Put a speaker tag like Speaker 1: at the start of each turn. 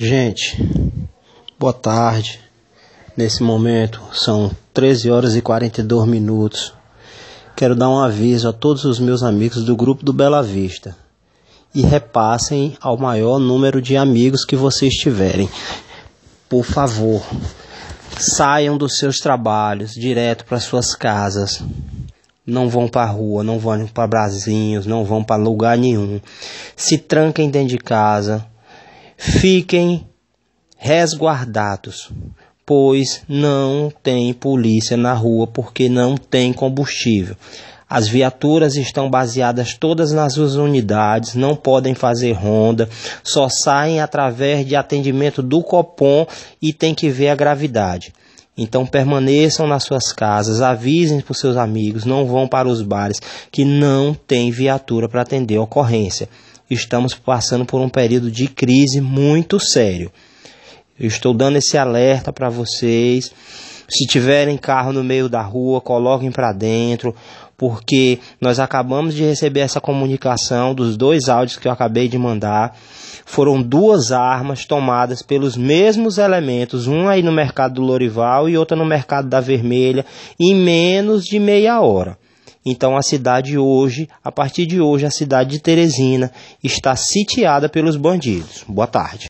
Speaker 1: Gente, boa tarde. Nesse momento são 13 horas e 42 minutos. Quero dar um aviso a todos os meus amigos do grupo do Bela Vista e repassem ao maior número de amigos que vocês tiverem. Por favor, saiam dos seus trabalhos direto para suas casas. Não vão para rua, não vão para Brasinhos, não vão para lugar nenhum. Se tranquem dentro de casa fiquem resguardados, pois não tem polícia na rua porque não tem combustível. As viaturas estão baseadas todas nas suas unidades, não podem fazer ronda, só saem através de atendimento do Copom e tem que ver a gravidade. Então permaneçam nas suas casas, avisem para os seus amigos, não vão para os bares, que não tem viatura para atender a ocorrência. Estamos passando por um período de crise muito sério. Eu estou dando esse alerta para vocês. Se tiverem carro no meio da rua, coloquem para dentro porque nós acabamos de receber essa comunicação dos dois áudios que eu acabei de mandar. Foram duas armas tomadas pelos mesmos elementos, uma aí no mercado do Lorival e outra no mercado da Vermelha, em menos de meia hora. Então a cidade hoje, a partir de hoje, a cidade de Teresina está sitiada pelos bandidos. Boa tarde.